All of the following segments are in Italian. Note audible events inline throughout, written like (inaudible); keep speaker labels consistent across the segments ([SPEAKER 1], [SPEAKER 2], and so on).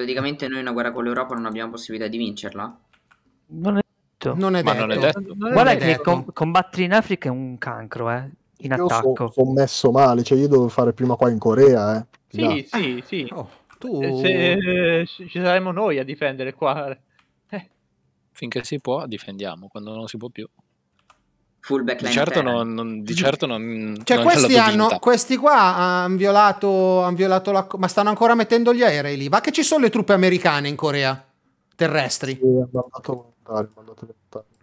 [SPEAKER 1] praticamente noi una guerra con l'Europa non abbiamo possibilità di vincerla?
[SPEAKER 2] Non è detto. Non è detto. Non è detto. Non Guarda che com- combattere in Africa è un cancro, eh. In io attacco. Io so, so
[SPEAKER 3] messo male, cioè io devo fare prima qua in Corea, eh.
[SPEAKER 2] Sì, no. sì, sì. Oh, tu... Eh,
[SPEAKER 4] se, eh, ci saremo noi a difendere qua. Eh. Finché si può, difendiamo,
[SPEAKER 5] quando non si può più fullback line. Certo di mm. certo non, non, di certo non, cioè, non questi, hanno,
[SPEAKER 6] questi qua hanno violato, han violato la, ma stanno ancora mettendo gli aerei lì. Va che ci sono le truppe americane in Corea terrestri. Sì, hanno mandato, hanno mandato le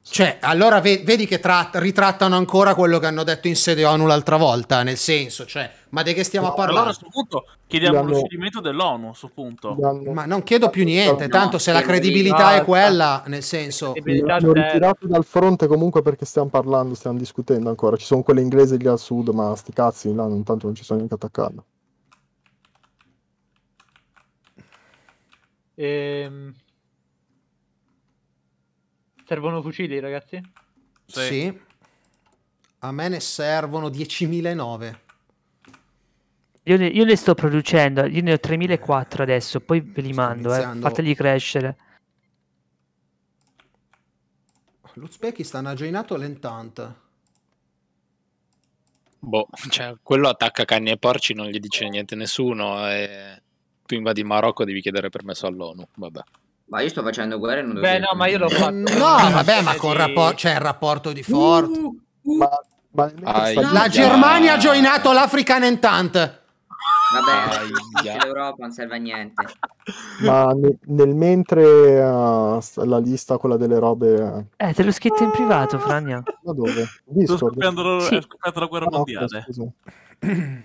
[SPEAKER 6] cioè, allora vedi che tratt- ritrattano ancora quello che hanno detto in sede ONU l'altra volta, nel senso, cioè, ma di che stiamo no, a parlare? Allora a questo punto chiediamo lo scioglimento dell'ONU, a questo punto. Danno. Ma non chiedo più niente, no, tanto se la credibilità è quella, nel senso... L'ho ritirato
[SPEAKER 3] dal fronte comunque perché stiamo parlando, stiamo discutendo ancora. Ci sono quelle inglesi lì al sud, ma sti cazzi là, non, tanto non ci sono neanche attaccando.
[SPEAKER 4] Ehm... Servono fucili,
[SPEAKER 6] ragazzi? Sì. sì. A me ne servono 10.009.
[SPEAKER 2] Io ne, io ne, sto producendo, io ne ho 3.004 adesso, poi ve li mando, eh. iniziando. eh. fateli crescere.
[SPEAKER 6] L'Uzbekistan ha joinato l'entante. Boh, (laughs) cioè,
[SPEAKER 5] quello attacca cani e porci, non gli dice niente nessuno. E tu invadi Marocco, devi chiedere
[SPEAKER 6] permesso all'ONU. Vabbè. Ma io
[SPEAKER 1] sto facendo guerra e non dovevo... Beh, no, ma io l'ho fatto. No, vabbè, ma con il rapporto...
[SPEAKER 6] C'è cioè, il rapporto di uh, Ford. Uh, uh, ma, ma la Germania ha joinato l'African Entente. Vabbè, (laughs) l'Europa non
[SPEAKER 1] serve a niente.
[SPEAKER 3] Ma nel, nel mentre uh, la lista, quella delle robe... Eh,
[SPEAKER 2] eh te l'ho scritto in privato, Frania. Ma dove? Discord. Sto scoprendo, sì. la guerra ah, mondiale. Okay,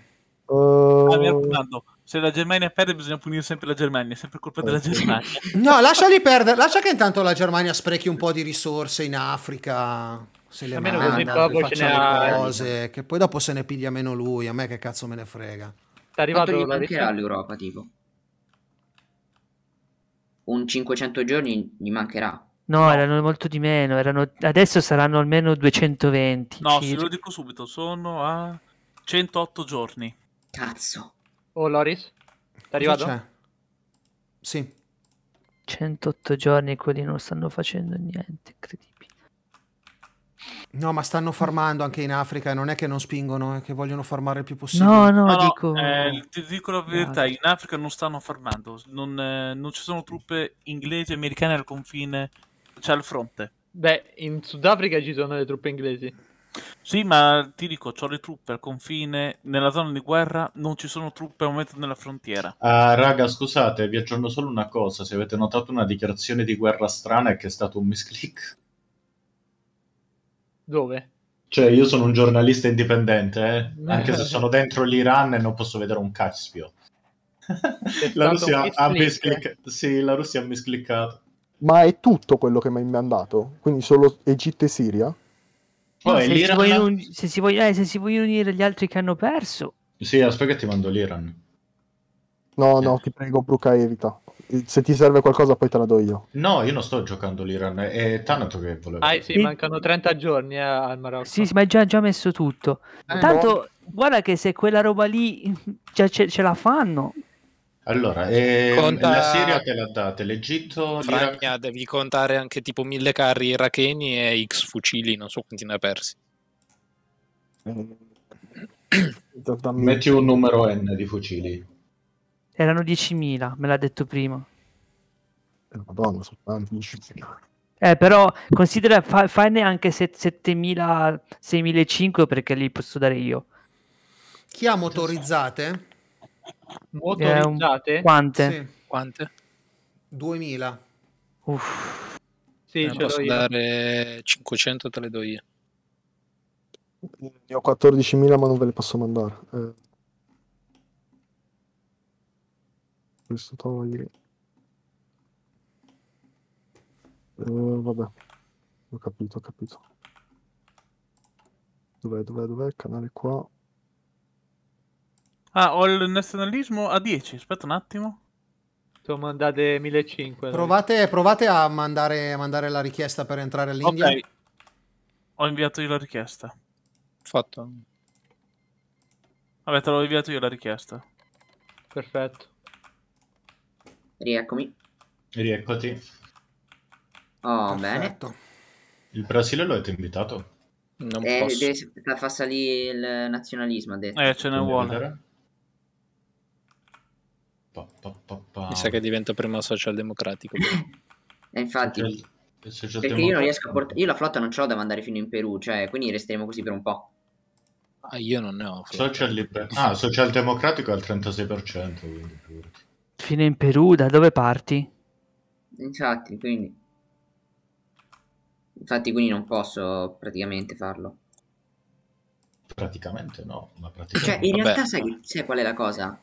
[SPEAKER 2] Uh... Ah, eh,
[SPEAKER 7] se la Germania perde bisogna punire sempre la Germania, è sempre
[SPEAKER 6] colpa della Germania. no, lasciali perdere, lascia che intanto la Germania sprechi un po' di risorse in Africa, se le manda, così che faccia le eh. cose, che poi dopo se ne piglia meno lui,
[SPEAKER 2] a me che cazzo me ne frega. È arrivato anche
[SPEAKER 1] all'Europa, tipo. Un 500 giorni gli mancherà.
[SPEAKER 2] No, erano molto di meno, erano... adesso saranno almeno 220. No, se
[SPEAKER 7] lo dico subito, sono a 108 giorni. Cazzo. Oh, Loris? T'è
[SPEAKER 4] arrivato? C'è?
[SPEAKER 2] Sì. 108 giorni quelli non stanno facendo niente, incredibile.
[SPEAKER 6] No, ma stanno farmando anche in Africa, non è che non spingono, è che vogliono farmare il più possibile. No, no, no dico... Eh, ti
[SPEAKER 7] dico la verità, esatto. in Africa non stanno farmando, non, eh, non ci sono truppe inglesi e americane al confine, cioè al fronte. Beh, in Sudafrica ci sono le truppe inglesi. Sì, ma ti dico, ho le truppe al confine, nella zona di guerra non ci sono truppe al momento nella frontiera. Ah, raga,
[SPEAKER 8] scusate, vi aggiorno solo una cosa, se avete notato una dichiarazione di guerra strana è che è stato un misclick. Dove? Cioè, io sono un giornalista indipendente, eh? (laughs) anche se sono dentro l'Iran e non posso vedere un caspio.
[SPEAKER 4] la, Russia ha misclick.
[SPEAKER 2] sì, la Russia ha miscliccato.
[SPEAKER 3] Ma è tutto quello che mi hai mandato? Quindi solo Egitto e Siria?
[SPEAKER 2] Poi, se, si un... se, si vogliono, eh, se si vogliono unire gli altri che hanno perso.
[SPEAKER 8] Sì, aspetta che ti mando l'Iran.
[SPEAKER 3] No, no, ti prego, Bruca, evita. Se ti serve qualcosa, poi te la do io.
[SPEAKER 8] No, io non sto giocando l'Iran, è Tanato che volevo.
[SPEAKER 2] Ah, sì, e... mancano 30 giorni eh, al Marocco. Sì, sì ma è già, già messo tutto. Eh, Tanto, no. guarda che se quella roba lì già ce, ce la fanno,
[SPEAKER 8] allora, eh,
[SPEAKER 2] Conta... la Siria
[SPEAKER 5] te
[SPEAKER 8] l'ha data, l'Egitto... Fragna,
[SPEAKER 5] l'Iraq... devi contare anche tipo mille carri iracheni e X fucili, non so quanti ne hai persi.
[SPEAKER 2] (coughs) Metti
[SPEAKER 8] un numero N di fucili.
[SPEAKER 2] Erano 10.000, me l'ha detto prima.
[SPEAKER 8] Eh, Madonna, soltanto 10.000.
[SPEAKER 2] Eh, però considera, fa, fai neanche 7.000, 6.500 perché li posso dare io.
[SPEAKER 6] Chi ha motorizzate? Motorizzate? Eh, un... Quante? Sì. Quante? 2000. Uff. Sì, eh, posso
[SPEAKER 5] dare 500 te le do io. Ne ho
[SPEAKER 3] 14.000 ma non ve le posso mandare. Eh. Questo togli. Uh, vabbè, ho capito, ho capito. Dov'è, dov'è, dov'è? Canale qua.
[SPEAKER 7] Ah, ho il nazionalismo a 10, aspetta un attimo. Sono mandate 1500. Provate,
[SPEAKER 6] provate a mandare, mandare, la richiesta per entrare all'India. Ok.
[SPEAKER 7] Ho inviato io la richiesta. Fatto. Vabbè, te l'ho inviato io la richiesta. Perfetto.
[SPEAKER 8] Rieccomi. Rieccoti. Oh, Perfetto. bene. Il Brasile lo avete invitato? Non eh, posso.
[SPEAKER 1] deve far salire il nazionalismo, ha detto. Eh,
[SPEAKER 8] ce ne vuole. Vedere? Pa, pa, pa, Mi sa che divento
[SPEAKER 5] prima socialdemocratico. e infatti, Social... perché io non riesco a portare...
[SPEAKER 1] Io la flotta non ce l'ho da mandare fino in Perù, cioè, quindi resteremo così per un po'. Ah, io non ne ho. Social
[SPEAKER 8] ah, socialdemocratico al 36%. Quindi.
[SPEAKER 2] Fino in Perù, da dove parti?
[SPEAKER 8] Infatti, quindi... Infatti, quindi
[SPEAKER 1] non posso praticamente farlo. Praticamente no, ma cioè, praticamente... Cioè, in Vabbè. realtà sai, sai qual è la cosa?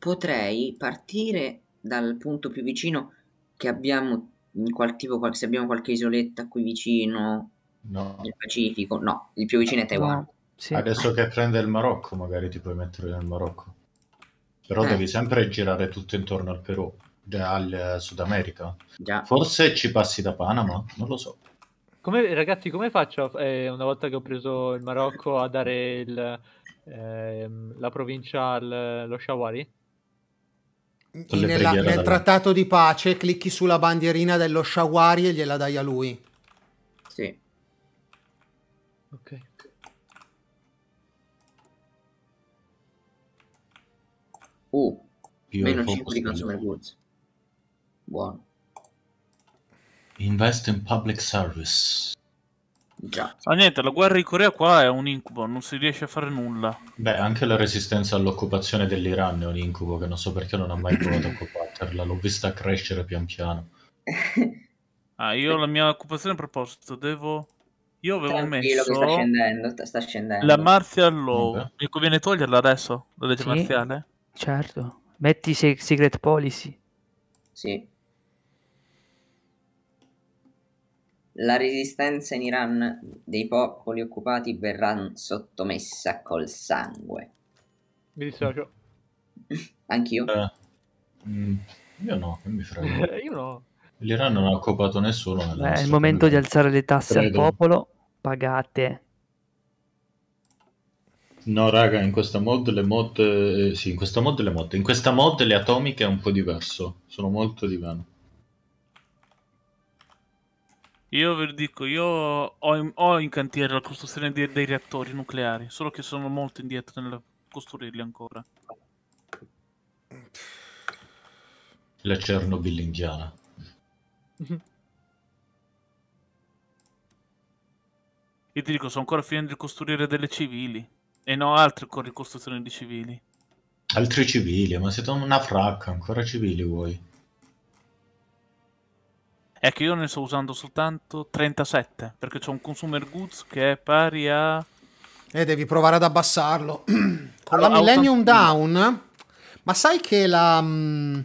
[SPEAKER 1] potrei partire dal punto più vicino che abbiamo, in qual, tipo se abbiamo qualche isoletta qui vicino, no. nel Pacifico, no, il più vicino è Taiwan. No.
[SPEAKER 8] Sì. Adesso che prende il Marocco, magari ti puoi mettere nel Marocco. Però eh. devi sempre girare tutto intorno al Perù, al eh, Sud America. Già. Forse ci passi da Panama, non
[SPEAKER 4] lo so. Come, ragazzi, come faccio eh, una volta che ho preso il Marocco a dare il, eh, la provincia allo Shawari?
[SPEAKER 9] nella, nel trattato
[SPEAKER 6] di pace clicchi sulla bandierina dello Shawari e gliela dai a lui.
[SPEAKER 4] Sì.
[SPEAKER 9] Ok.
[SPEAKER 1] Uh, Io meno 5 di consumer goods.
[SPEAKER 8] Buono. Invest in public service.
[SPEAKER 7] Già. Ma ah, niente, la guerra in Corea qua è un incubo, non si riesce a fare nulla.
[SPEAKER 8] Beh, anche la resistenza all'occupazione dell'Iran è un incubo che non so perché non ha mai provato a combatterla, (coughs) l'ho vista crescere pian piano.
[SPEAKER 7] ah, io la mia occupazione a proposito, devo... Io avevo Tranquillo messo... Sta scendendo, sta scendendo. La martial law, Vabbè. mi conviene toglierla adesso, la legge sì, marziale?
[SPEAKER 2] Certo, metti se- secret policy.
[SPEAKER 1] Sì. La resistenza in Iran dei popoli occupati verrà sottomessa col sangue. Mi dissocio. (laughs) Anch'io. Eh,
[SPEAKER 4] mh, mm, io no,
[SPEAKER 1] non
[SPEAKER 8] mi
[SPEAKER 2] frega. (laughs) io no. L'Iran non ha
[SPEAKER 8] occupato nessuno. Beh, è il momento di alzare le tasse credo. al
[SPEAKER 2] popolo, pagate.
[SPEAKER 8] No, raga, in questa mod le mod... Eh, sì, in questa mod le mod. In questa mod le atomiche è un po' diverso. Sono molto diverse.
[SPEAKER 7] Io ve lo dico, io ho in, ho in cantiere la costruzione dei, dei, reattori nucleari, solo che sono molto indietro nel costruirli ancora.
[SPEAKER 8] La Chernobyl indiana.
[SPEAKER 4] mm (laughs)
[SPEAKER 7] Io ti dico, sono ancora finendo di costruire delle civili. E non altre con ricostruzione di civili.
[SPEAKER 8] Altri civili, ma siete una fracca, ancora civili voi
[SPEAKER 7] è che io ne sto usando soltanto 37 perché c'è
[SPEAKER 6] un consumer goods che è pari a. E eh, devi provare ad abbassarlo. (clears throat) Con allora, la Millennium 80... Down. Ma sai che la. Mm,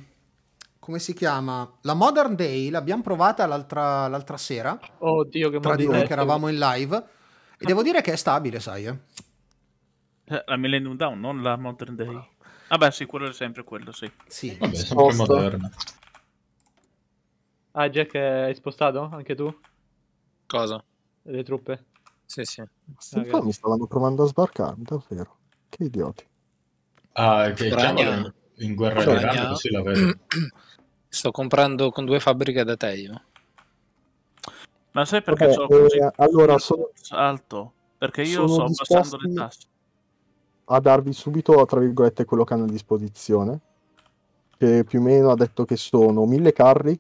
[SPEAKER 6] come si chiama? La Modern Day l'abbiamo provata l'altra, l'altra sera. Oddio, che Tra di noi che eravamo in live. E devo dire che è stabile, sai. Eh.
[SPEAKER 7] eh? La Millennium Down, non la Modern Day. Vabbè, sì, quello è sempre quello, sì. Sì, Vabbè, sempre moderna.
[SPEAKER 4] Ah, Jack, eh, hai spostato anche tu? Cosa? Le truppe? Sì, sì. Sì,
[SPEAKER 3] ah, mi stavano provando a sbarcare, davvero. Che idioti.
[SPEAKER 8] Ah, che Chamberlain in guerra di Iran così la vedo.
[SPEAKER 4] (clears throat)
[SPEAKER 8] Sto
[SPEAKER 5] comprando con due fabbriche da te io.
[SPEAKER 7] Ma sai perché Vabbè, sono così eh, allora, sono... alto? Perché io sto abbassando le tasse.
[SPEAKER 3] A darvi subito, tra virgolette, quello che hanno a disposizione. Che più o meno ha detto che sono mille carri,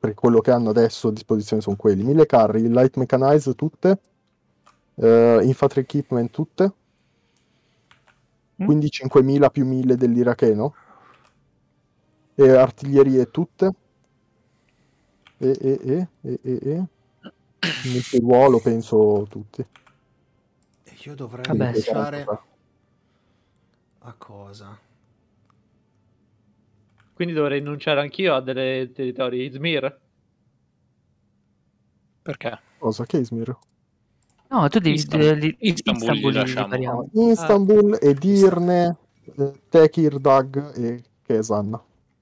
[SPEAKER 3] per quello che hanno adesso a disposizione sono quelli. Mille carri, light mechanized tutte, uh, eh, infantry equipment tutte, mm. quindi 5000 più 1000 dell'iracheno, e artiglierie tutte, e, e, e, e, e, e. multiruolo penso tutti.
[SPEAKER 6] E io dovrei Vabbè, pensare
[SPEAKER 4] a cosa? Quindi dovrei rinunciare anch'io a delle territori Izmir. Perché?
[SPEAKER 3] Cosa che Izmir?
[SPEAKER 2] No, tu devi Istanbul,
[SPEAKER 8] li, Istanbul,
[SPEAKER 4] Istanbul, lasciamo.
[SPEAKER 3] Ah, Istanbul ah. Edirne, Tekirdag e eh, Kesan.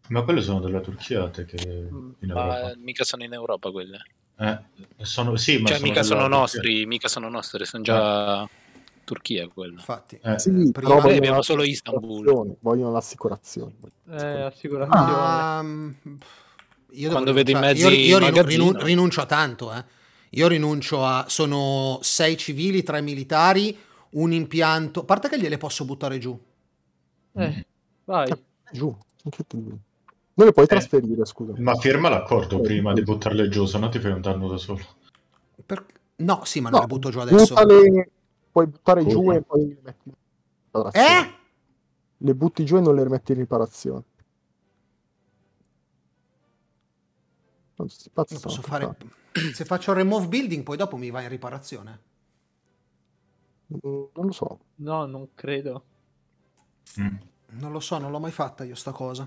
[SPEAKER 8] Ma quelle sono della Turchia, te che mm, in Europa.
[SPEAKER 5] Eh, mica sono in Europa quelle. Eh, sono, sì, ma cioè, sono mica, sono nostri, mica sono nostri, sono eh. già... Eh Turchia quella. Infatti,
[SPEAKER 4] eh, eh sì, prima
[SPEAKER 8] noi abbiamo
[SPEAKER 3] solo Istanbul. Vogliono l'assicurazione.
[SPEAKER 6] Eh, assicurazione. Ah, io Quando vedo i mezzi io, io rinun- rinuncio a tanto, eh. Io rinuncio a sono sei civili, tre militari, un impianto. A parte che gliele posso buttare giù. Eh, mm. vai. Eh,
[SPEAKER 3] giù. Non le puoi eh. trasferire, scusa.
[SPEAKER 8] Ma firma l'accordo eh, prima di buttarle giù, se no ti fai un danno da solo.
[SPEAKER 6] Per... No, sì, ma non no, le butto giù adesso. Buttale puoi buttare Come? giù e poi le metti in riparazione. Eh?
[SPEAKER 3] Le butti giù e non le rimetti in riparazione. Non si pazzo. Posso fare...
[SPEAKER 6] (clears throat) Se faccio remove building, poi dopo mi va in riparazione. Mm, non lo so. No, non credo. Mm. Non lo so, non l'ho mai fatta io sta cosa.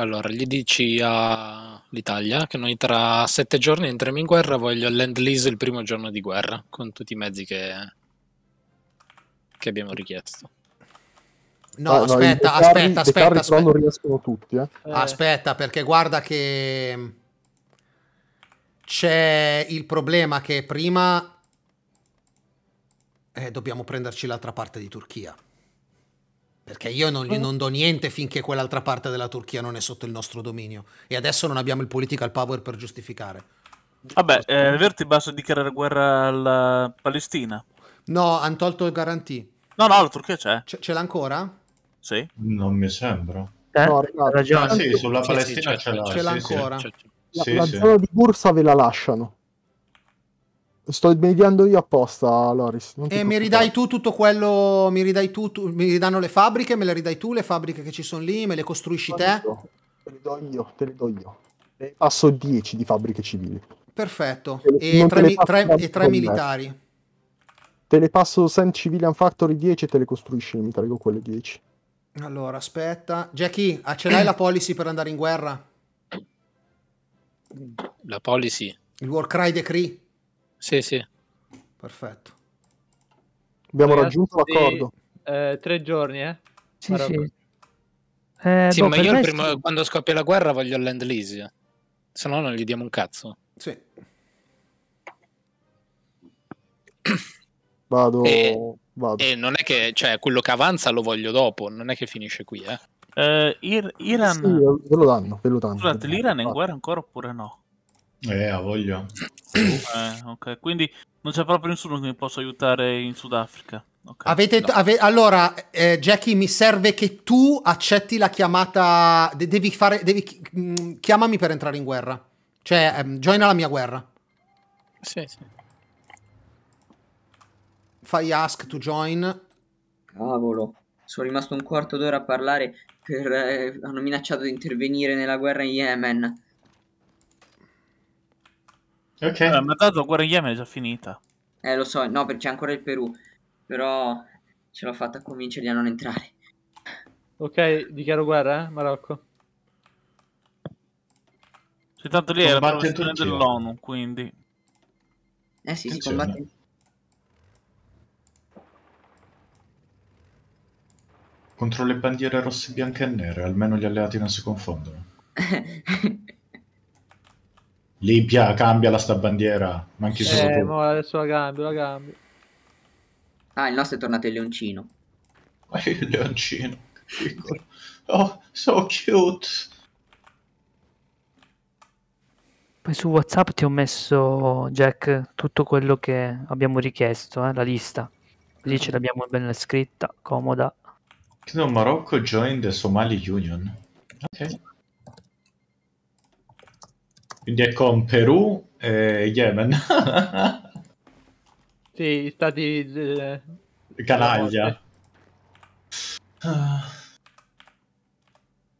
[SPEAKER 5] Allora, gli dici all'Italia che noi tra sette giorni entriamo in guerra, voglio il land lease il primo giorno di guerra, con tutti i mezzi che, che abbiamo richiesto.
[SPEAKER 6] No, ah, aspetta, no, aspetta, aspetta, aspetta. aspetta. riescono tutti, eh. eh. Aspetta, perché guarda che c'è il problema che prima eh, dobbiamo prenderci l'altra parte di Turchia. Perché io non, gli, mm. non do niente finché quell'altra parte della Turchia non è sotto il nostro dominio. E adesso non abbiamo il political power per giustificare.
[SPEAKER 7] Vabbè, eh, Verti basta dichiarare guerra alla eh, Palestina.
[SPEAKER 6] No, hanno tolto il garantì. No, no, la Turchia c'è. C- ce l'ha ancora?
[SPEAKER 7] Sì. Non mi
[SPEAKER 8] sembra. Eh? No, no, ragione. Ah, sì, sulla Palestina sì, sì, ce l'ha. Ce l'ha ancora. Sì, la, la zona
[SPEAKER 6] di Bursa ve la lasciano. Sto
[SPEAKER 3] mediando io apposta, Loris. e mi
[SPEAKER 6] ridai tu tutto quello, mi ridai tu, tu, mi ridanno le fabbriche, me le ridai tu, le fabbriche che ci sono lì, me le costruisci te? te? le do io,
[SPEAKER 3] te le do io. E passo 10 di fabbriche civili.
[SPEAKER 6] Perfetto, e, e, tre, tre, e tre, militari.
[SPEAKER 3] Te le passo Sand Civilian Factory 10 e te le costruisci, mi traigo quelle 10.
[SPEAKER 6] Allora, aspetta. Jackie, ce l'hai la policy per andare in guerra?
[SPEAKER 5] La policy?
[SPEAKER 6] Il Warcry Decree? Sì, sì. Perfetto. Abbiamo Ragazzi, raggiunto l'accordo.
[SPEAKER 4] Eh,
[SPEAKER 5] tre giorni, eh? Sì, Però... sì. Ecco.
[SPEAKER 2] Eh, sì boh, ma io me... primo,
[SPEAKER 5] quando scoppia la guerra voglio il land lease, se no non gli diamo un cazzo. Sì.
[SPEAKER 7] (coughs) Vado, e,
[SPEAKER 5] vado. E non è che, cioè, quello che avanza lo voglio dopo, non è che finisce qui, eh.
[SPEAKER 7] Uh, Ir- Iran... Sì, ve lo danno, ve lo danno. Scusate, l'Iran è in guerra ancora oppure no? Eh, ha voglia. Eh, okay. Quindi non c'è proprio nessuno che mi possa aiutare in Sudafrica. Okay, Avete, no. ave-
[SPEAKER 6] allora, eh, Jackie, mi serve che tu accetti la chiamata. De- devi fare. Devi mh, mm, chiamami per entrare in guerra. Cioè, ehm, joina la mia guerra. Sì, sì. Fai ask to join.
[SPEAKER 1] Cavolo. Sono rimasto un quarto d'ora a parlare. Per, eh, hanno minacciato di intervenire nella guerra in Yemen.
[SPEAKER 7] Ok. Allora, ma dato guerra in Yemen è già finita.
[SPEAKER 1] Eh, lo so, no, perché c'è ancora il Perù. Però ce l'ho fatta a convincerli
[SPEAKER 7] a non entrare.
[SPEAKER 4] Ok, dichiaro guerra, eh, Marocco.
[SPEAKER 7] Cioè, tanto lì combatte è la posizione dell'ONU, quindi... Eh sì, si combatte
[SPEAKER 8] contro le bandiere rosse, bianche e nere, almeno gli alleati non si confondono. (laughs) Limpia, cambiala sta bandiera. Ma anche solo eh, tu.
[SPEAKER 4] mo adesso la cambio, la cambio.
[SPEAKER 1] Ah, il nostro è tornato il leoncino.
[SPEAKER 8] Ma (laughs) il leoncino,
[SPEAKER 2] oh, so cute. Poi su WhatsApp ti ho messo, Jack, tutto quello che abbiamo richiesto, eh, la lista. Lì ce l'abbiamo ben scritta, comoda. Credo Marocco joined
[SPEAKER 8] the Somali Union. Ok. Quindi è con Perù e Yemen.
[SPEAKER 4] (laughs) sì, stati... Eh, Canaglia.
[SPEAKER 7] Ah.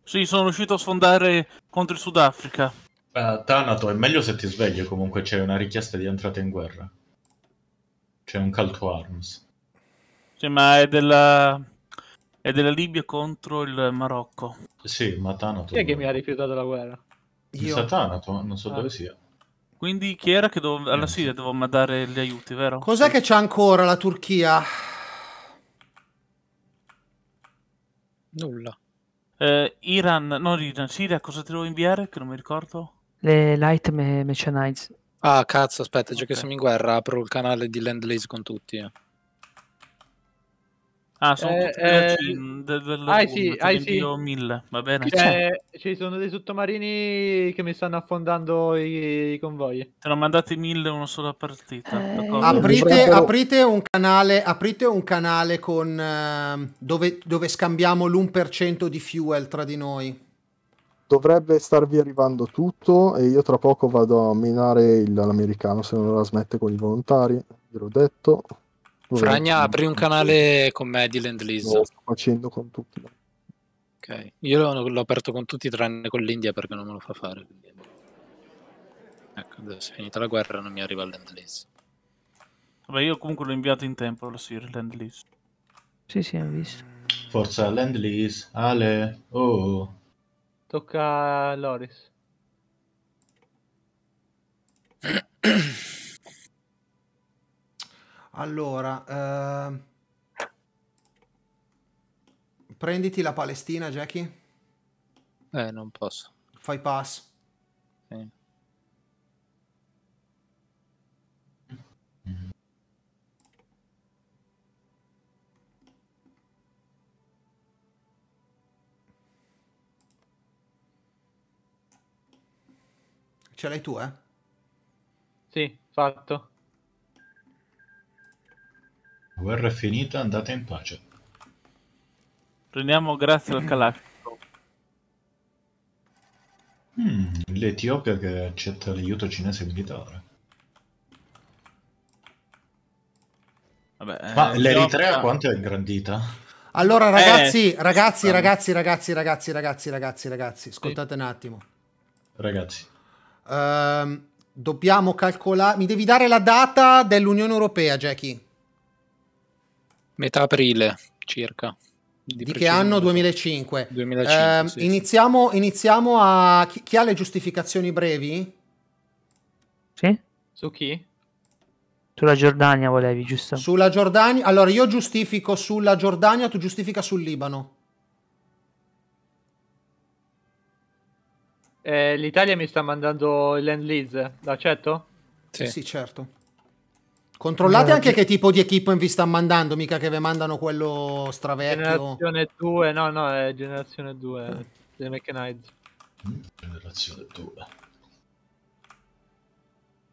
[SPEAKER 7] Sì, sono riuscito a sfondare contro il Sudafrica. Uh, ah, Tanato, è meglio
[SPEAKER 8] se ti svegli comunque c'è una richiesta di entrata in guerra. C'è un call to arms.
[SPEAKER 7] Sì, ma è della... è della Libia contro il Marocco. Sì, ma Tanato... Chi è che mi ha rifiutato la guerra? Io... Satanato, non so ah. dove sia. Quindi chi era che dovevo... Alla eh, Siria dovevo mandare gli
[SPEAKER 6] aiuti, vero? Cos'è sì. che c'è ancora la Turchia?
[SPEAKER 7] Nulla. Eh, Iran, non Iran, Siria, cosa ti devo inviare? Che non mi ricordo.
[SPEAKER 2] Le Light me-
[SPEAKER 7] Ah, cazzo, aspetta, okay. già che siamo in guerra
[SPEAKER 5] apro il canale di Landlace con tutti. Eh.
[SPEAKER 7] Ah,
[SPEAKER 4] sono eh, tutti eh, del, del ah, sì, ah, sì. mille, va bene. Cioè, ci sono dei sottomarini che mi stanno affondando i, i convogli.
[SPEAKER 7] Te ne ho mandati mille uno solo a partita.
[SPEAKER 4] Eh, aprite, aprite,
[SPEAKER 6] un canale, aprite un canale con, uh, dove, dove scambiamo l'1% di fuel tra di noi.
[SPEAKER 3] Dovrebbe starvi arrivando tutto e io tra poco vado a minare il, l'americano se non la smette con i volontari, ve l'ho detto. Fragna, apri un canale
[SPEAKER 5] con me di Land Lo sto
[SPEAKER 3] facendo con tutti.
[SPEAKER 5] Ok, io l'ho, aperto con tutti tranne con l'India perché non me lo fa fare. Quindi... Ecco, adesso è finita la guerra non mi arriva il Land
[SPEAKER 7] Vabbè, io comunque l'ho inviato in tempo lo Sir Land Lease. Sì, sì, ho visto.
[SPEAKER 8] Forza Land Ale, oh.
[SPEAKER 4] Tocca a Loris.
[SPEAKER 6] (clears throat) Allora, eh... prenditi la Palestina, Jackie. Eh, non posso. Fai pass. Sì.
[SPEAKER 4] Ce l'hai tu, eh? Sì, fatto.
[SPEAKER 8] Guerra è finita, andate in
[SPEAKER 4] pace.
[SPEAKER 7] Prendiamo grazie al Calactico.
[SPEAKER 8] Mm, L'Etiopia che accetta l'aiuto cinese militare. Vabbè, eh, Ma eh, l'Eritrea Europa... quanto è ingrandita? Allora ragazzi, eh,
[SPEAKER 6] ragazzi, ragazzi, ragazzi, ragazzi, ragazzi, ragazzi, ragazzi, ascoltate sì. un attimo. Ragazzi. Um, dobbiamo calcolare... Mi devi dare la data dell'Unione Europea, Jackie
[SPEAKER 5] metà aprile circa.
[SPEAKER 6] Di, di che anno? 2005. 2005 eh, sì, iniziamo, sì. iniziamo, a... Chi, chi, ha le giustificazioni brevi? Sì? Su chi?
[SPEAKER 2] Sulla Giordania volevi, giusto? Sulla
[SPEAKER 6] Giordania... Allora, io giustifico sulla Giordania, tu giustifica sul Libano.
[SPEAKER 4] Eh, L'Italia mi sta mandando il land lease, l'accetto? Sì, sì
[SPEAKER 6] certo. Controllate anche che tipo di equipment vi stanno mandando, mica che vi mandano quello stravecchio.
[SPEAKER 4] Generazione 2, no, no, è generazione 2, The eh. Mechanized. Generazione 2.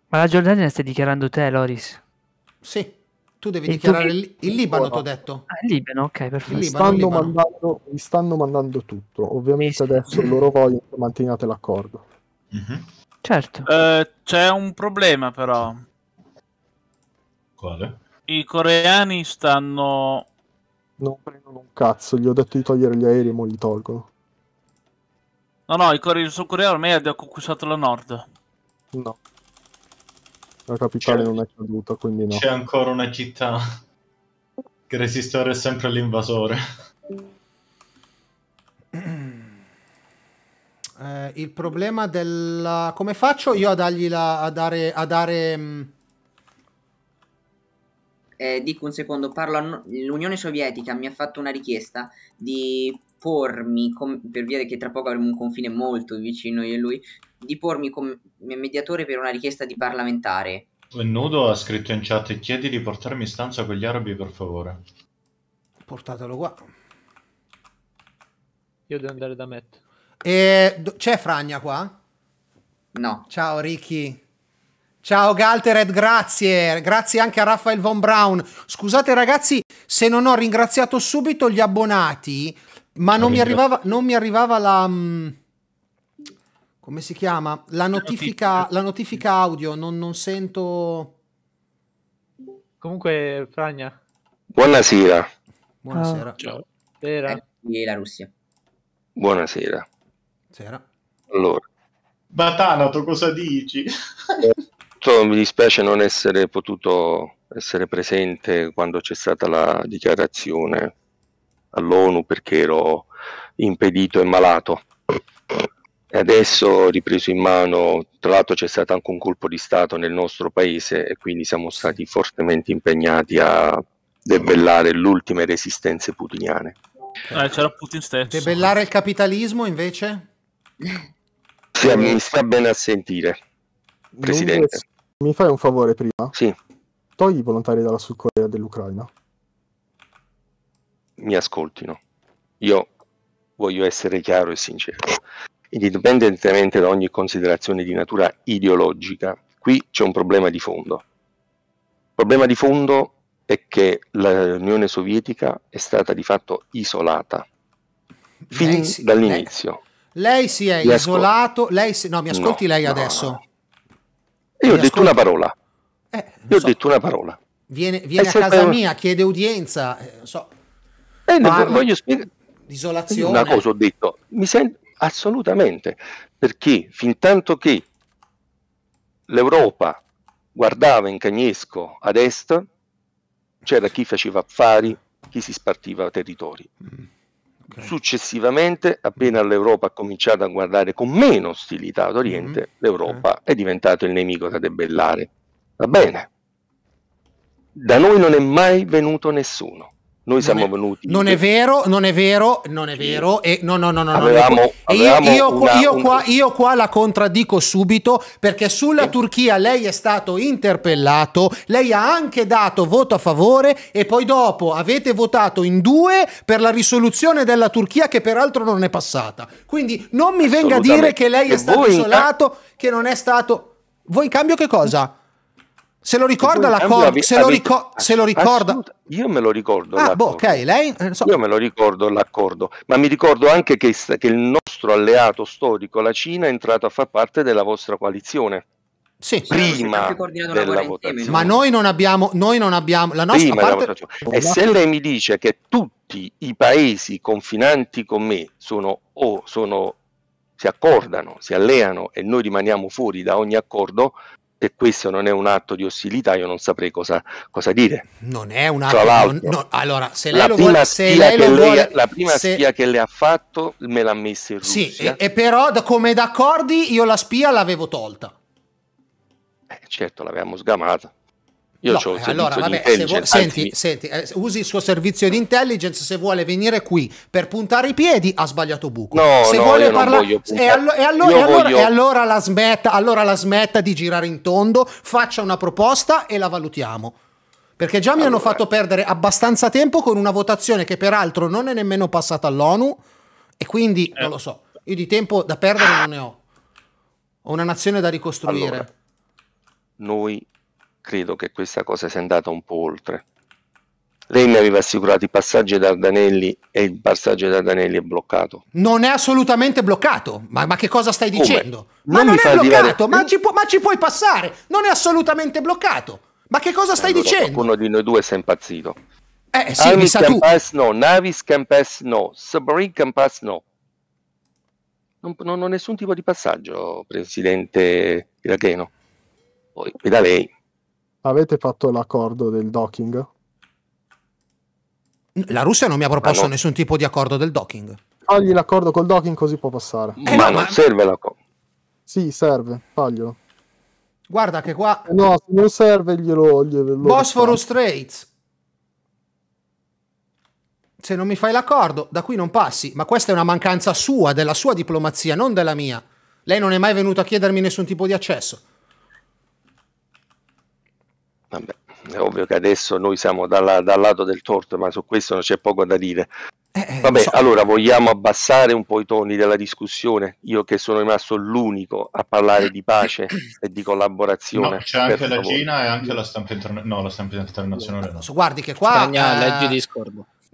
[SPEAKER 2] Ma la Giordania stai dichiarando te, Loris?
[SPEAKER 6] Sì, tu devi e dichiarare tu... il, il Libano, oh, ti ho detto. Ah, il Libano, ok, perfetto. Il Libano, stanno, il
[SPEAKER 3] mandando, stanno mandando tutto, ovviamente sì. adesso loro vogliono che manteniate
[SPEAKER 7] l'accordo. Mm-hmm. Certo. Uh, c'è un problema però. Quale? I coreani stanno... Non prendono
[SPEAKER 3] un cazzo, gli ho detto di togliere gli aerei, ma li tolgono.
[SPEAKER 7] No, no, il Sud Corea ormai ha conquistato la Nord. No.
[SPEAKER 3] La capitale non è
[SPEAKER 8] caduta, quindi no. C'è ancora una città che resistere sempre all'invasore.
[SPEAKER 6] Eh, il problema del... Come faccio io a dargli la... a dare... A dare mm,
[SPEAKER 1] eh, dico un secondo, parlo no- l'Unione Sovietica mi ha fatto una richiesta di pormi, com- per via che tra poco avremo un confine molto vicino io e lui, di pormi come mediatore per una richiesta di parlamentare.
[SPEAKER 8] Nudo ha scritto in chat chiedi di portarmi in stanza con gli arabi per favore.
[SPEAKER 6] Portatelo qua. Io devo andare da Matt. E, eh, do- c'è Fragna qua? No. Ciao Ricky. Ciao Galtered, grazie. Grazie anche a Raphael Von Braun. Scusate ragazzi se non ho ringraziato subito gli abbonati, ma non, mi arrivava, non mi arrivava, la... Mm, come si chiama? La notifica, la notifica audio, non, non sento... Comunque, Fragna.
[SPEAKER 10] Buonasera.
[SPEAKER 6] Buonasera. Ah. Ciao.
[SPEAKER 4] Sera. E la Russia.
[SPEAKER 10] Buonasera. Sera. Allora.
[SPEAKER 8] Batano, cosa dici?
[SPEAKER 10] Eh, innanzitutto mi dispiace non essere potuto essere presente quando c'è stata la dichiarazione all'ONU perché ero impedito e malato. E adesso ripreso in mano, tra l'altro c'è stato anche un colpo di Stato nel nostro paese e quindi siamo stati fortemente impegnati a debellare le ultime resistenze putiniane. Eh, c'era Putin stesso.
[SPEAKER 6] Debellare il capitalismo invece?
[SPEAKER 10] Sì, mi sta bene a sentire. Presidente.
[SPEAKER 3] Mi fai un favore prima? Sì. Togli i volontari dalla Sud dell'Ucraina.
[SPEAKER 10] Mi ascoltino. Io voglio essere chiaro e sincero. Indipendentemente da ogni considerazione di natura ideologica, qui c'è un problema di fondo. Il problema di fondo è che l'Unione Sovietica è stata di fatto isolata fin si, dall'inizio.
[SPEAKER 6] Lei, lei si è mi isolata. Ascol- lei si, no, mi ascolti no, lei adesso. no
[SPEAKER 10] io ho detto una parola. Eh, io so. ho detto una parola.
[SPEAKER 6] Viene, viene a casa un... mia, chiede udienza. Eh, so. eh, voglio spiegare. Isolazione. Una cosa ho
[SPEAKER 10] detto, mi sento assolutamente, perché fin tanto che l'Europa guardava in cagnesco ad est, c'era chi faceva affari, chi si spartiva territori. Mm. Okay. Successivamente, appena mm. l'Europa ha cominciato a guardare con meno ostilità ad Oriente, mm-hmm. l'Europa okay. è diventato il nemico da debellare. Va bene. Da noi non è mai venuto nessuno. Noi siamo è, venuti.
[SPEAKER 6] Non è vero, non è vero, non è vero. E no, no, no, no. Avevamo, e io, io, una, io, qua, io, qua, la contraddico subito perché sulla eh. Turchia lei è stato interpellato, lei ha anche dato voto a favore e poi dopo avete votato in due per la risoluzione della Turchia che peraltro non è passata. Quindi non mi venga a dire che lei è stato isolato, che non è stato... Voi in cambio che cosa? Se lo ricorda la Corte, se, rico- se, lo ricorda.
[SPEAKER 10] Io me lo ricordo. Ah, boh, ok, lei. Eh, so. Io me lo ricordo l'accordo, ma mi ricordo anche che, che, il nostro alleato storico, la Cina, è entrato a far parte della vostra coalizione. Sì. Prima della votazione. Ma noi
[SPEAKER 6] non abbiamo, noi non abbiamo la nostra Prima parte... E se lei
[SPEAKER 10] mi dice che tutti i paesi confinanti con me sono o sono si accordano, si alleano e noi rimaniamo fuori da ogni accordo, se questo non è un atto di ostilità, io non saprei cosa, cosa dire. Non è un atto. Non, no,
[SPEAKER 6] allora, se lei lo vuole, se lei lo vuole la prima se... spia
[SPEAKER 10] che le ha fatto me l'ha messa in Russia. Sì, e,
[SPEAKER 6] e però da, come d'accordi io la spia l'avevo tolta.
[SPEAKER 10] Eh, certo, l'avevamo sgamata. Io no, ho eh, allora, vabbè, se vu- senti,
[SPEAKER 6] senti eh, usi il suo servizio di intelligence se vuole venire qui per puntare i piedi ha sbagliato buco. No, se no, vuole parlare e, allo- e, allo- e, allora, voglio... e allora, la smetta, allora la smetta di girare in tondo, faccia una proposta e la valutiamo. Perché già mi allora. hanno fatto perdere abbastanza tempo con una votazione che peraltro non è nemmeno passata all'ONU e quindi eh. non lo so. Io di tempo da perdere non ne ho. Ho una nazione da ricostruire. Allora,
[SPEAKER 10] noi credo che questa cosa sia andata un po' oltre. Lei mi aveva assicurato i passaggi da Ardanelli e il passaggio da Ardanelli è bloccato.
[SPEAKER 6] Non è assolutamente bloccato. Ma, ma che cosa stai dicendo?
[SPEAKER 10] Ma non, non è bloccato,
[SPEAKER 6] ma ci, pu ma ci, puoi passare. Non è assolutamente bloccato. Ma che cosa stai allora, dicendo?
[SPEAKER 10] Qualcuno di noi due è impazzito. Eh sì, Army mi sa tu. no, Navis can no, Submarine can no. Non, non, ho nessun tipo di passaggio, presidente iracheno. Poi, da lei. Avete
[SPEAKER 3] fatto l'accordo del docking?
[SPEAKER 6] La Russia non mi ha proposto no. nessun tipo di accordo del docking. Fagli l'accordo col docking così può passare.
[SPEAKER 10] Eh, ma, ma non serve l'accordo.
[SPEAKER 3] Sì, serve, faglielo.
[SPEAKER 6] Guarda che qua...
[SPEAKER 3] Eh, no, se non serve glielo...
[SPEAKER 6] glielo Bosphorus Straits. Se non mi fai l'accordo, da qui non passi. Ma questa è una mancanza sua, della sua diplomazia, non della mia. Lei non è mai venuto a chiedermi nessun tipo di accesso.
[SPEAKER 10] Vabbè, è ovvio che adesso noi siamo dalla, dal lato del torto, ma su questo c'è poco da dire.
[SPEAKER 6] Eh, eh Vabbè, so. allora vogliamo
[SPEAKER 10] abbassare un po' i toni della discussione. Io che sono rimasto l'unico a parlare di pace e di collaborazione. No, c'è anche la favore. Cina
[SPEAKER 6] e anche la stampa, interna- no, la stampa internazionale. No. Guardi che qua... Spagna, eh...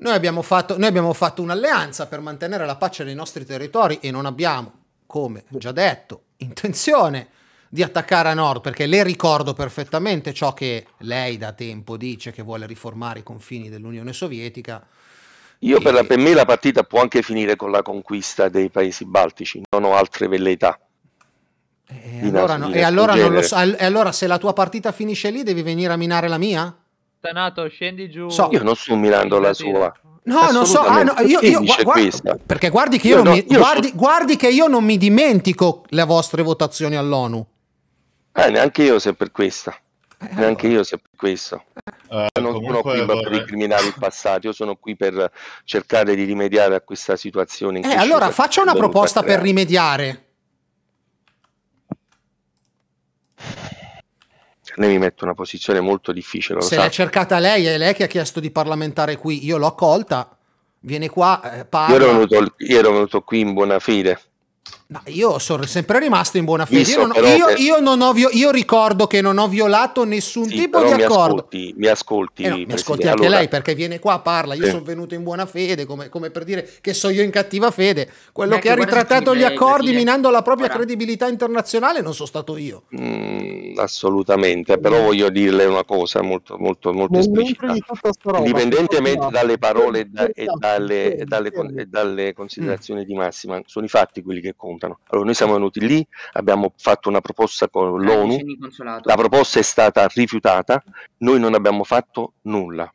[SPEAKER 6] Noi abbiamo, fatto, noi abbiamo fatto un'alleanza per mantenere la pace nei nostri territori e non abbiamo, come già detto, intenzione di attaccare a Nord, perché le ricordo perfettamente ciò che lei da tempo dice che vuole riformare i confini dell'Unione Sovietica.
[SPEAKER 10] Io e... per, la, per me la partita può anche finire con la conquista dei paesi baltici, non ho altre velleità. E allora, no, e, allora so,
[SPEAKER 6] e allora, se la tua partita finisce lì, devi venire a minare la mia?
[SPEAKER 4] Tanato, scendi giù. So. Io non
[SPEAKER 10] sto minando la sua. No, non so. Ah, no, io, io, guarda, perché guardi che io, io, non no, mi, guardi, so...
[SPEAKER 6] guardi che io non mi dimentico le vostre votazioni all'ONU.
[SPEAKER 10] Eh, neanche io se per questa. Eh, ecco. neanche io se per questo. Eh, eh non sono qui vorrei... per recriminare il passato, io sono qui per cercare di rimediare a questa situazione. eh, allora faccia una proposta per
[SPEAKER 6] rimediare.
[SPEAKER 10] Cioè, lei mi mette una posizione molto difficile. Se sa. l'ha
[SPEAKER 6] cercata lei, è lei che ha chiesto di parlamentare qui, io l'ho accolta, viene qua, eh, parla. Io ero,
[SPEAKER 10] venuto, io ero venuto qui in buona fede
[SPEAKER 6] No, io sono sempre rimasto in buona fede. Io, non, io, io, non ho, io, ricordo che non ho violato nessun sì, tipo di accordo.
[SPEAKER 10] Mi ascolti, mi ascolti, eh no, mi ascolti anche allora... lei
[SPEAKER 6] perché viene qua, parla. Io sì. sono venuto in buona fede, come, come, per dire che so io in cattiva fede. Quello che, ecco, che ha ritrattato gli accordi minando la propria Guarda. credibilità internazionale non sono stato io.
[SPEAKER 10] Mm, assolutamente, però no. voglio dirle una cosa molto, molto, molto esplicita. Di
[SPEAKER 6] Indipendentemente dalle parole e, e, dalle,
[SPEAKER 10] e, dalle, e dalle mm. considerazioni mm. di massima, sono i fatti quelli che contano contano. Allora noi siamo venuti lì, abbiamo fatto una proposta con l'ONU, la proposta è stata rifiutata, noi non abbiamo fatto nulla,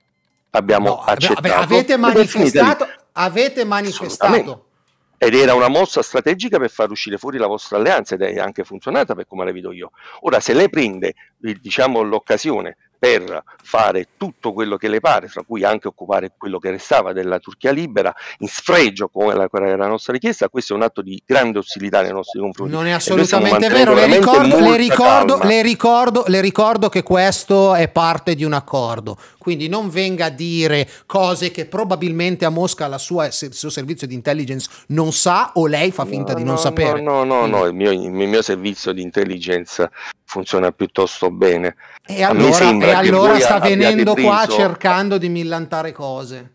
[SPEAKER 10] abbiamo no, accettato. Avete manifestato,
[SPEAKER 6] avete manifestato.
[SPEAKER 10] Ed era una mossa strategica per far uscire fuori la vostra alleanza ed è anche funzionata per come la vedo io. Ora, se lei prende diciamo, l'occasione per fare tutto quello che le pare, tra cui anche occupare quello che restava della Turchia libera, in sfregio con la, la nostra richiesta, questo è un atto di grande ostilità nei nostri confronti. Non è assolutamente vero, le ricordo, le, ricordo, le,
[SPEAKER 6] ricordo, le ricordo che questo è parte di un accordo, quindi non venga a dire cose che probabilmente a Mosca la sua, il suo servizio di intelligence non sa o lei fa finta no, di non no, sapere.
[SPEAKER 10] No, no, no, no, il mio, il mio servizio di intelligence funziona piuttosto bene. E allora, e allora sta venendo qua
[SPEAKER 6] cercando di millantare cose.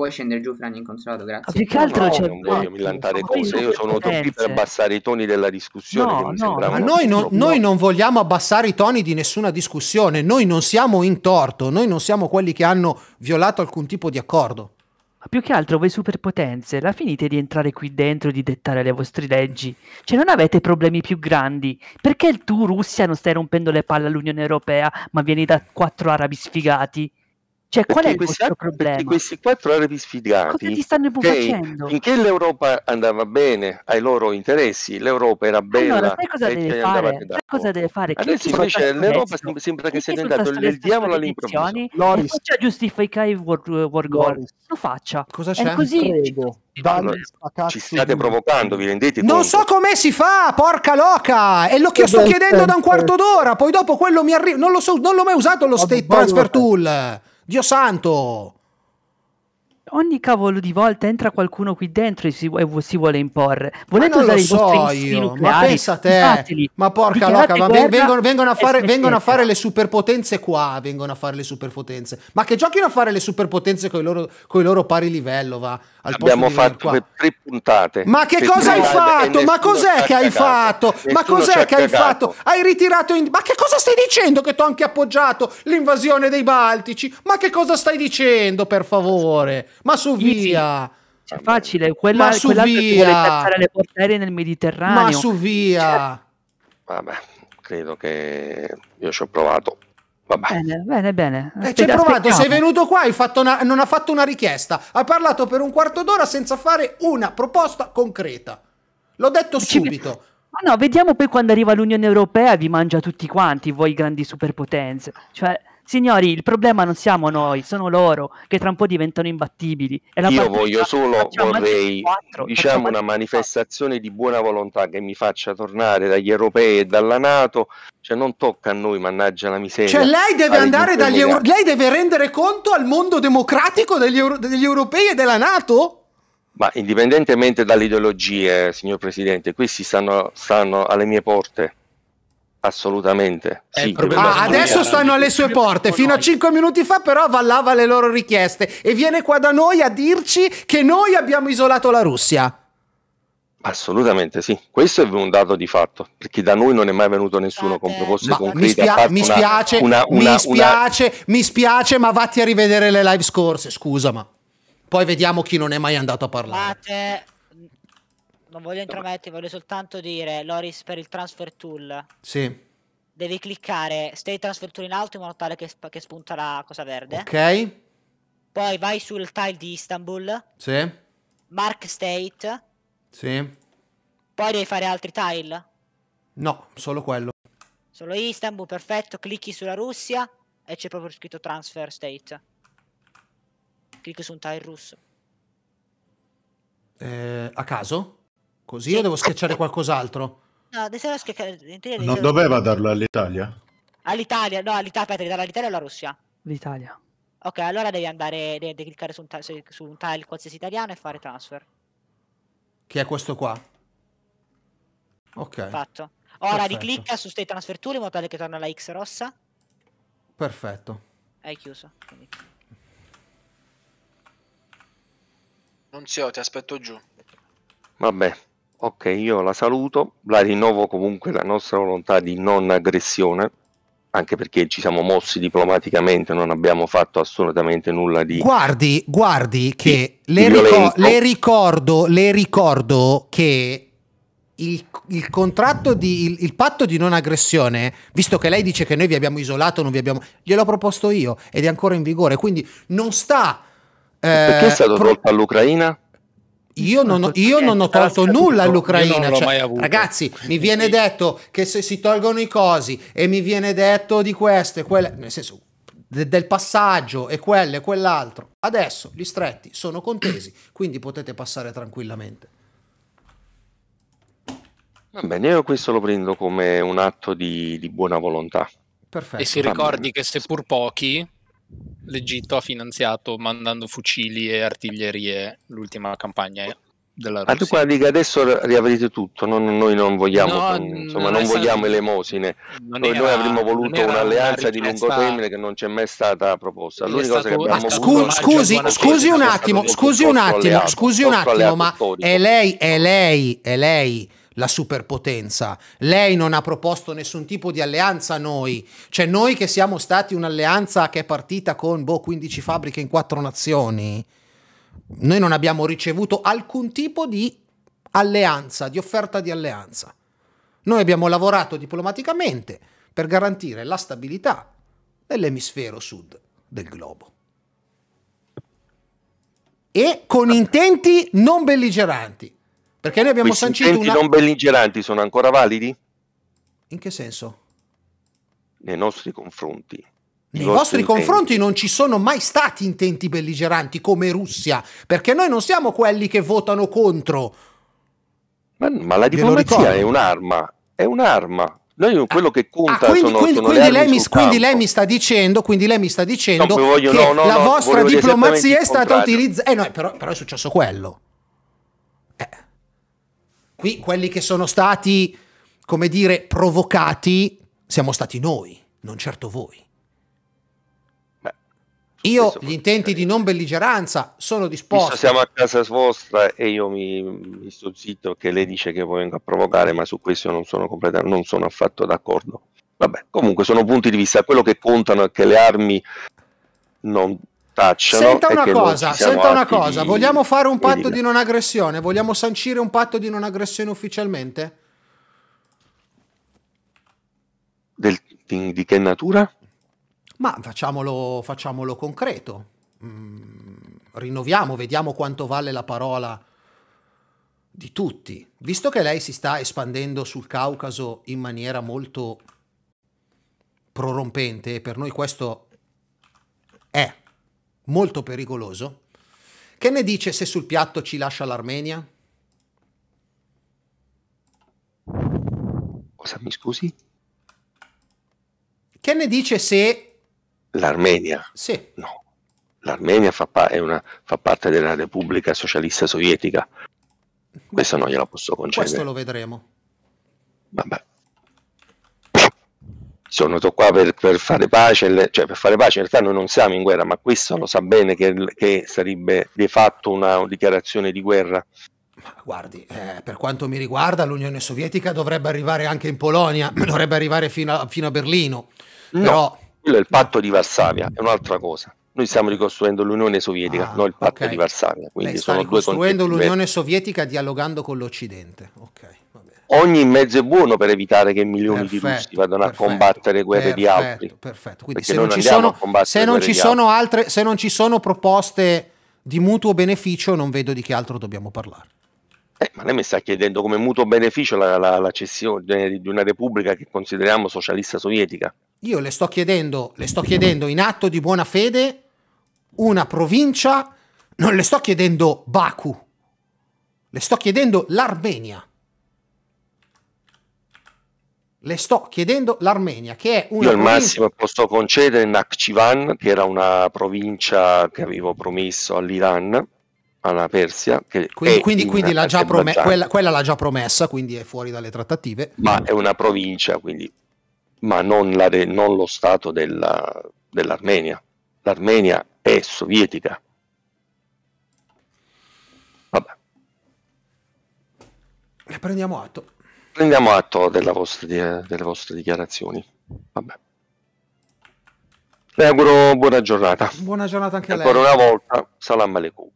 [SPEAKER 6] Puoi scendere giù, Franny, inconsolato,
[SPEAKER 10] grazie. più che altro no, c'è... non voglio millantare cose, io sono qui per abbassare i toni della discussione. No, no, ma noi, non,
[SPEAKER 6] noi non vogliamo abbassare i toni di nessuna discussione, noi non siamo in
[SPEAKER 2] torto, noi non siamo quelli che hanno violato alcun tipo di accordo. Ma più che altro voi superpotenze, la finite di entrare qui dentro e di dettare le vostre leggi. Cioè non avete problemi più grandi. Perché tu, Russia, non stai rompendo le palle all'Unione Europea, ma vieni da quattro arabi sfigati? Cioè, Perché qual è il vostro altri,
[SPEAKER 10] problema? Questi quattro arabi sfigati, Cosa ti stanno che, finché l'Europa andava bene ai loro interessi, l'Europa era bella allora, sai cosa deve fare? Sai cosa deve fare? Adesso invece l'Europa sembra, sembra che sia andato il diavolo all'improvviso.
[SPEAKER 2] Loris. Non c'è giustifica i war, Lo faccia. Cosa c'è? È così.
[SPEAKER 10] Prego. Allora, ci state provocando, vi rendete conto? Non so
[SPEAKER 2] come si fa, porca
[SPEAKER 6] loca! E lo che sto chiedendo da un quarto d'ora, poi dopo quello mi arriva... Non lo so, non l'ho mai usato lo state transfer
[SPEAKER 2] tool. Dio santo! ogni cavolo di volta entra qualcuno qui dentro e si, e si vuole imporre. Volete usare i so vostri io, nucleari? Ma pensa a te, Fateli. ma porca Dichiarate loca, ma vengono, vengono, a fare, vengono, a fare, le superpotenze qua, vengono a
[SPEAKER 6] fare le superpotenze. Ma che giochino a fare le superpotenze con i loro, loro, pari livello, va? Al Abbiamo fatto
[SPEAKER 10] tre puntate. Ma che cosa hai fatto? Ma cos'è che hai fatto? Ma cos'è che hai fatto?
[SPEAKER 6] Hai ritirato in... Ma che cosa stai dicendo che ti ho anche appoggiato l'invasione dei Baltici? Ma che cosa stai dicendo, per favore? Ma su via!
[SPEAKER 2] Cioè, facile, quella, ma su quella via! vuole piazzare le portiere nel Mediterraneo. Ma su via!
[SPEAKER 10] Vabbè, credo che io ci ho provato. Vabbè.
[SPEAKER 2] Bene, bene, bene. Eh,
[SPEAKER 6] Aspetta, eh, provato, aspettiamo. sei venuto qua, hai fatto una, non ha fatto una richiesta, ha parlato per un quarto d'ora senza fare una proposta concreta. L'ho detto subito.
[SPEAKER 2] Ma no, vediamo poi quando arriva l'Unione Europea vi mangia tutti quanti, voi grandi superpotenze. Cioè... Signori, il problema non siamo noi, sono loro che tra un po' diventano imbattibili. Io voglio
[SPEAKER 10] solo, vorrei, 4, diciamo, una manifestazione 4. di buona volontà che mi faccia tornare dagli europei e dalla Nato. Cioè, non tocca a noi, mannaggia la miseria. Cioè, lei deve andare dagli europei,
[SPEAKER 6] lei deve rendere conto al mondo democratico degli, euro degli europei e della Nato?
[SPEAKER 10] Ma indipendentemente dalle ideologie, signor Presidente, questi stanno, stanno alle mie porte. Assolutamente. Sì, ah, adesso stanno
[SPEAKER 6] alle sue porte. Fino a 5 minuti fa, però, vallava le loro richieste e viene qua da noi a dirci che noi abbiamo isolato la Russia.
[SPEAKER 10] Assolutamente sì, questo è un dato di fatto, perché da noi non è mai venuto nessuno eh, con proposte ma concrete. Mi, spia- mi spiace, una, una, mi, spiace
[SPEAKER 6] una... mi spiace, ma vatti a rivedere le live scorse, scusa, ma poi vediamo chi non è mai andato a parlare.
[SPEAKER 9] Fate non voglio intrometterti, voglio soltanto dire, Loris, per il transfer tool. Sì. Devi cliccare stay transfer tool in alto in modo tale che, sp- che spunta la cosa verde. Ok. Poi vai sul tile di Istanbul. Sì. Mark state. Sì. Poi devi fare altri tile.
[SPEAKER 6] No, solo quello.
[SPEAKER 9] Solo Istanbul, perfetto. Clicchi sulla Russia e c'è proprio scritto transfer state. Clicchi su un tile russo.
[SPEAKER 6] Eh, a caso? Così sì. io devo schiacciare qualcos'altro.
[SPEAKER 9] No, adesso devo schiacciare. Non doveva
[SPEAKER 8] darlo all'Italia?
[SPEAKER 9] All'Italia, no, all'Italia, aspetta, darlo all'Italia o alla Russia? L'Italia. Ok, allora devi andare, devi, devi cliccare su un, ta- su un tile qualsiasi italiano e fare transfer.
[SPEAKER 6] Che è questo qua. Ok. Fatto. Ora riclicca
[SPEAKER 9] su state transfer tool in modo tale che torna la X rossa.
[SPEAKER 6] Perfetto.
[SPEAKER 9] Hai chiuso. Quindi. Non ho, ti aspetto giù.
[SPEAKER 10] Vabbè. Ok, io la saluto, la rinnovo comunque la nostra volontà di non aggressione, anche perché ci siamo mossi diplomaticamente, non abbiamo fatto assolutamente nulla di... Guardi, guardi che le, rico le,
[SPEAKER 6] ricordo, le ricordo che il, il, contratto di il, il, patto di non aggressione, visto che lei dice che noi vi abbiamo isolato, non vi abbiamo. gliel'ho proposto io ed è ancora in vigore. Quindi non sta. Eh, perché è eh, stato tolto
[SPEAKER 10] all'Ucraina?
[SPEAKER 6] Io non, ho, io non ho, tolto nulla all'Ucraina. Cioè, ragazzi, (laughs) mi viene detto che se si tolgono i cosi e mi viene detto di questo e quello, nel senso de, del passaggio e quello e quell'altro. Adesso gli stretti sono contesi, (clears throat) quindi potete passare tranquillamente.
[SPEAKER 10] Va bene, io questo lo prendo come un atto di, di buona volontà. Perfetto. E si ricordi
[SPEAKER 5] che seppur pochi, l'Egitto ha finanziato mandando fucili e artiglierie l'ultima campagna della Russia. Ah, tu
[SPEAKER 10] guardi che adesso riavrete tutto, non, noi non vogliamo, no, non, insomma, non, non vogliamo elemosine, noi, era, noi, avremmo voluto un'alleanza una richiesta... di lungo termine che non c'è mai stata proposta. L'unica stato... cosa che scu- avuto, scusi, scusi un attimo, scusi un attimo, scusi un attimo, ma
[SPEAKER 6] è lei, è lei, è lei la superpotenza. Lei non ha proposto nessun tipo di alleanza a noi, cioè noi che siamo stati un'alleanza che è partita con boh, 15 fabbriche in quattro nazioni. Noi non abbiamo ricevuto alcun tipo di alleanza, di offerta di alleanza. Noi abbiamo lavorato diplomaticamente per garantire la stabilità dell'emisfero sud
[SPEAKER 10] del globo.
[SPEAKER 6] E con intenti non belligeranti, perché noi abbiamo Questi sancito una... non
[SPEAKER 10] belligeranti sono ancora validi?
[SPEAKER 6] In che senso?
[SPEAKER 10] Nei nostri confronti. Nei vostri confronti
[SPEAKER 6] non ci sono mai stati intenti belligeranti come Russia, perché noi non siamo quelli che votano contro. Ma,
[SPEAKER 10] ma la diplomazia è un'arma, è un'arma. Noi quello ah, che conta ah, quindi, sono, quindi, sono quindi, lei mi, quindi, lei
[SPEAKER 6] mi, sta dicendo, quindi lei mi sta dicendo no, voglio, che no, no, la vostra diplomazia è stata utilizzata. Eh, però, però è successo quello. Qui quelli che sono stati, come dire, provocati siamo stati noi, non certo voi. io gli intenti di non belligeranza sono disposto. siamo
[SPEAKER 10] a casa vostra e io mi, mi sto zitto che lei dice che poi vengo a provocare, ma su questo non sono, non sono affatto d'accordo. Vabbè, comunque sono punti di vista. Quello che contano è che le armi non, tacciano. Senta una cosa, senta una cosa. Di... Vogliamo
[SPEAKER 6] fare un patto di... di non aggressione? Vogliamo sancire un patto di non aggressione ufficialmente?
[SPEAKER 10] Del, di, di, che natura?
[SPEAKER 6] Ma facciamolo, facciamolo concreto. Mm, rinnoviamo, vediamo quanto vale la parola di tutti. Visto che lei si sta espandendo sul Caucaso in maniera molto prorompente, e per noi questo molto pericoloso. Che ne dice se sul piatto ci lascia l'Armenia?
[SPEAKER 10] Cosa mi scusi?
[SPEAKER 6] Che ne dice se...
[SPEAKER 10] L'Armenia? Sì. No. L'Armenia fa, pa- una, fa parte della Repubblica Socialista Sovietica. Questo non glielo posso concedere. Questo
[SPEAKER 6] lo vedremo. Vabbè
[SPEAKER 10] sono venuto qua per, per, fare pace, cioè per fare pace in realtà noi non siamo in guerra, ma questo lo sa bene che, che sarebbe di fatto una dichiarazione di guerra.
[SPEAKER 6] guardi, eh, per quanto mi riguarda l'Unione Sovietica dovrebbe arrivare anche in Polonia, (clears throat) dovrebbe arrivare fino a, fino a Berlino.
[SPEAKER 10] No, Però... quello è il patto di Varsavia, è un'altra cosa. Noi stiamo ricostruendo l'Unione Sovietica, ah, non il patto okay. di Varsavia. Quindi Lei sta sono ricostruendo l'Unione
[SPEAKER 6] Sovietica dialogando con l'Occidente. Ok,
[SPEAKER 10] va bene ogni mezzo è buono per evitare che milioni perfetto, di russi vadano perfetto, a combattere guerre perfetto, di altri. Perfetto, quindi se non, non sono, se non, ci sono,
[SPEAKER 6] altre, se non ci sono proposte di mutuo beneficio, non vedo di che altro dobbiamo parlare.
[SPEAKER 10] Eh, ma lei mi sta chiedendo come mutuo beneficio la, la, la cessione di una repubblica che consideriamo socialista sovietica.
[SPEAKER 6] Io le sto chiedendo, le sto chiedendo in atto di buona fede una provincia, non le sto chiedendo Baku, le sto chiedendo l'Armenia le sto chiedendo l'Armenia, che è una. Io al provincia... massimo
[SPEAKER 10] posso concedere Nakhchivan, che era una provincia che avevo promesso all'Iran, alla Persia. quindi, quindi, quindi l'ha prome- quella,
[SPEAKER 6] quella, l'ha già promessa, quindi è fuori dalle trattative.
[SPEAKER 10] Ma è una provincia, quindi, ma non, la, non lo stato della, dell'Armenia. L'Armenia è sovietica. Vabbè.
[SPEAKER 6] Prendiamo atto.
[SPEAKER 10] Prendiamo atto vostra, delle vostre dichiarazioni. Vabbè. Le auguro buona giornata.
[SPEAKER 6] Buona giornata anche a lei. Ancora una
[SPEAKER 10] volta, salam alaikum.